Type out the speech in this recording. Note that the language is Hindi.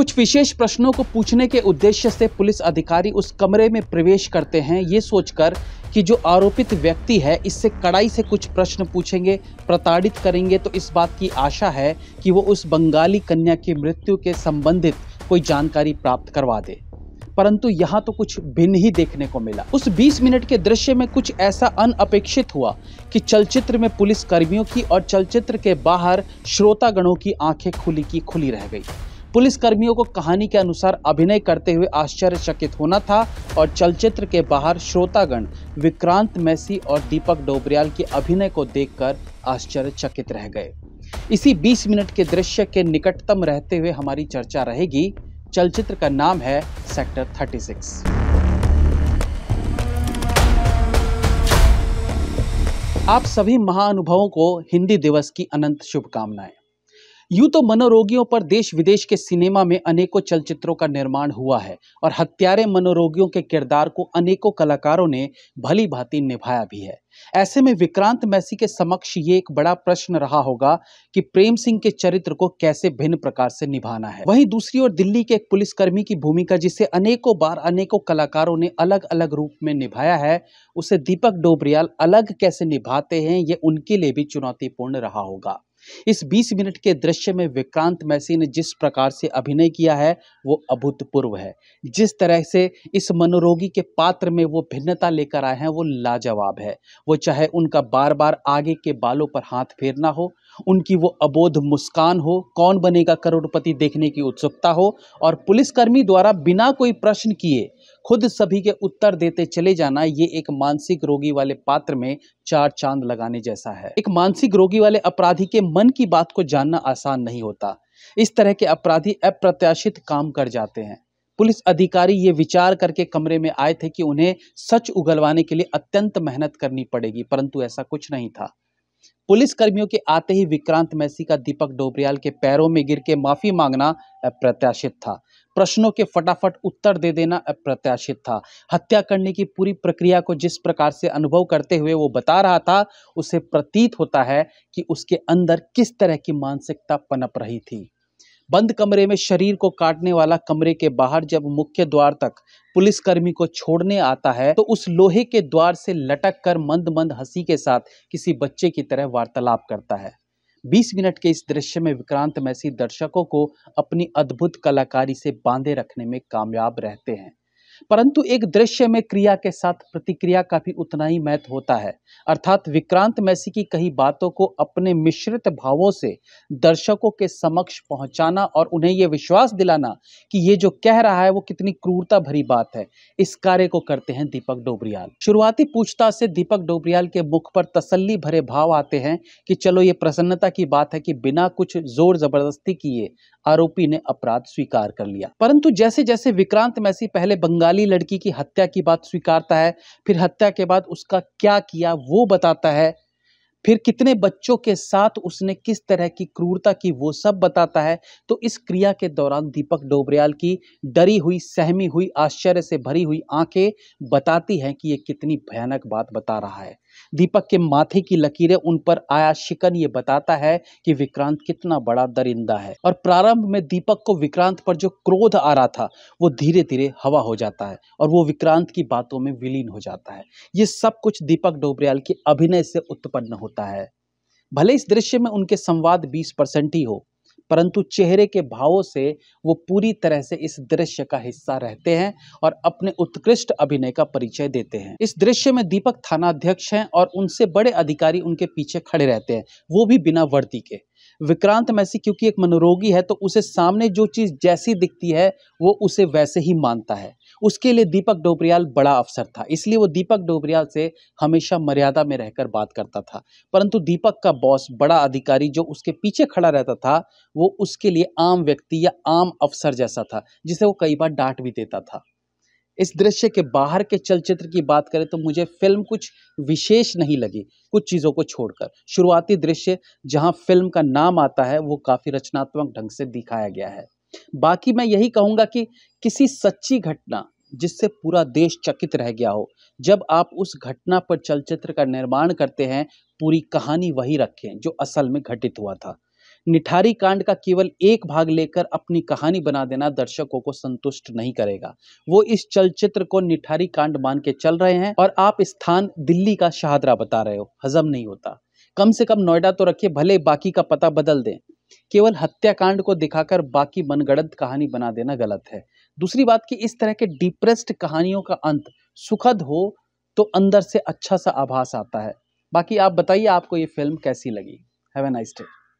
कुछ विशेष प्रश्नों को पूछने के उद्देश्य से पुलिस अधिकारी उस कमरे में प्रवेश करते हैं ये सोचकर कि जो आरोपित व्यक्ति है इससे कड़ाई से कुछ प्रश्न पूछेंगे प्रताड़ित करेंगे तो इस बात की आशा है कि वो उस बंगाली कन्या की मृत्यु के संबंधित कोई जानकारी प्राप्त करवा दे परंतु यहाँ तो कुछ भिन्न ही देखने को मिला उस 20 मिनट के दृश्य में कुछ ऐसा अनअपेक्षित हुआ कि चलचित्र में पुलिस कर्मियों की और चलचित्र के बाहर श्रोतागणों की आंखें खुली की खुली रह गई पुलिसकर्मियों को कहानी के अनुसार अभिनय करते हुए आश्चर्यचकित होना था और चलचित्र के बाहर श्रोतागण विक्रांत मैसी और दीपक डोबरियाल के अभिनय को देखकर आश्चर्यचकित रह गए इसी 20 मिनट के दृश्य के निकटतम रहते हुए हमारी चर्चा रहेगी चलचित्र का नाम है सेक्टर 36। आप सभी महानुभवों को हिंदी दिवस की अनंत शुभकामनाएं यूं तो मनोरोगियों पर देश विदेश के सिनेमा में अनेकों चलचित्रों का निर्माण हुआ है और हत्यारे मनोरोगियों के किरदार को अनेकों कलाकारों ने भली भांति निभाया भी है ऐसे में विक्रांत मैसी के समक्ष ये एक बड़ा प्रश्न रहा होगा कि प्रेम सिंह के चरित्र को कैसे भिन्न प्रकार से निभाना है वहीं दूसरी ओर दिल्ली के एक पुलिसकर्मी की भूमिका जिसे अनेकों बार अनेकों कलाकारों ने अलग अलग रूप में निभाया है उसे दीपक डोबरियाल अलग कैसे निभाते हैं ये उनके लिए भी चुनौतीपूर्ण रहा होगा इस 20 मिनट के दृश्य में विक्रांत मैसी ने जिस प्रकार से अभिनय किया है वो अभूतपूर्व है जिस तरह से इस मनोरोगी के पात्र में वो भिन्नता लेकर आए हैं वो लाजवाब है वो चाहे उनका बार बार आगे के बालों पर हाथ फेरना हो उनकी वो अबोध मुस्कान हो कौन बनेगा करोड़पति देखने की उत्सुकता हो और पुलिसकर्मी द्वारा बिना कोई प्रश्न किए खुद सभी के उत्तर देते चले जाना ये एक मानसिक रोगी वाले पात्र में चार चांद लगाने जैसा है एक मानसिक रोगी वाले अपराधी के मन की बात को जानना आसान नहीं होता इस तरह के अपराधी अप्रत्याशित काम कर जाते हैं पुलिस अधिकारी ये विचार करके कमरे में आए थे कि उन्हें सच उगलवाने के लिए अत्यंत मेहनत करनी पड़ेगी परंतु ऐसा कुछ नहीं था पुलिस कर्मियों के आते ही विक्रांत मैसी का दीपक डोबरियाल के पैरों में गिर के माफी मांगना अप्रत्याशित था प्रश्नों के फटाफट उत्तर दे देना अप्रत्याशित था हत्या करने की पूरी प्रक्रिया को जिस प्रकार से अनुभव करते हुए वो बता रहा था उसे प्रतीत होता है कि उसके अंदर किस तरह की मानसिकता पनप रही थी बंद कमरे में शरीर को काटने वाला कमरे के बाहर जब मुख्य द्वार तक पुलिसकर्मी को छोड़ने आता है तो उस लोहे के द्वार से लटक कर मंद मंद हंसी के साथ किसी बच्चे की तरह वार्तालाप करता है 20 मिनट के इस दृश्य में विक्रांत मैसी दर्शकों को अपनी अद्भुत कलाकारी से बांधे रखने में कामयाब रहते हैं परंतु एक दृश्य में क्रिया के साथ प्रतिक्रिया का भी उतना ही महत्व होता है अर्थात विक्रांत मैसी की कही बातों को अपने मिश्रित भावों से दर्शकों के समक्ष पहुंचाना और उन्हें यह विश्वास दिलाना कि ये जो कह रहा है वो कितनी क्रूरता भरी बात है इस कार्य को करते हैं दीपक डोबरियाल शुरुआती पूछताछ से दीपक डोबरियाल के मुख पर तसल्ली भरे भाव आते हैं कि चलो ये प्रसन्नता की बात है कि बिना कुछ जोर जबरदस्ती किए आरोपी ने अपराध स्वीकार कर लिया परंतु जैसे जैसे विक्रांत मैसी पहले बंगाल बंगाली लड़की की हत्या की बात स्वीकारता है फिर हत्या के बाद उसका क्या किया वो बताता है फिर कितने बच्चों के साथ उसने किस तरह की क्रूरता की वो सब बताता है तो इस क्रिया के दौरान दीपक डोबरियाल की डरी हुई सहमी हुई आश्चर्य से भरी हुई आंखें बताती हैं कि ये कितनी भयानक बात बता रहा है दीपक के माथे की लकीरें उन पर आया शिकन ये बताता है कि विक्रांत कितना बड़ा दरिंदा है और प्रारंभ में दीपक को विक्रांत पर जो क्रोध आ रहा था वो धीरे धीरे हवा हो जाता है और वो विक्रांत की बातों में विलीन हो जाता है ये सब कुछ दीपक डोबरियाल के अभिनय से उत्पन्न होता है भले इस दृश्य में उनके संवाद 20 परसेंट ही हो परंतु चेहरे के भावों से वो पूरी तरह से इस दृश्य का हिस्सा रहते हैं और अपने उत्कृष्ट अभिनय का परिचय देते हैं इस दृश्य में दीपक थानाध्यक्ष हैं और उनसे बड़े अधिकारी उनके पीछे खड़े रहते हैं वो भी बिना वर्दी के विक्रांत मैसी क्योंकि एक मनोरोगी है तो उसे सामने जो चीज़ जैसी दिखती है वो उसे वैसे ही मानता है उसके लिए दीपक डोबरियाल बड़ा अफसर था इसलिए वो दीपक डोबरियाल से हमेशा मर्यादा में रहकर बात करता था परंतु दीपक का बॉस बड़ा अधिकारी जो उसके पीछे खड़ा रहता था वो उसके लिए आम व्यक्ति या आम अफसर जैसा था जिसे वो कई बार डांट भी देता था इस दृश्य के बाहर के चलचित्र की बात करें तो मुझे फिल्म कुछ विशेष नहीं लगी कुछ चीज़ों को छोड़कर शुरुआती दृश्य जहां फिल्म का नाम आता है वो काफ़ी रचनात्मक ढंग से दिखाया गया है बाकी मैं यही कहूंगा कि किसी सच्ची घटना जिससे पूरा देश चकित रह गया हो जब आप उस घटना पर चलचित्र का निर्माण करते हैं पूरी कहानी वही रखें जो असल में घटित हुआ था निठारी कांड का केवल एक भाग लेकर अपनी कहानी बना देना दर्शकों को संतुष्ट नहीं करेगा वो इस चलचित्र को निठारी कांड मान के चल रहे हैं और आप स्थान दिल्ली का शाहदरा बता रहे हो हजम नहीं होता कम से कम नोएडा तो रखिए भले बाकी का पता बदल दें केवल हत्याकांड को दिखाकर बाकी मनगढ़ंत कहानी बना देना गलत है दूसरी बात कि इस तरह के डिप्रेस्ड कहानियों का अंत सुखद हो तो अंदर से अच्छा सा आभास आता है बाकी आप बताइए आपको ये फिल्म कैसी लगी हैव ए नाइस डे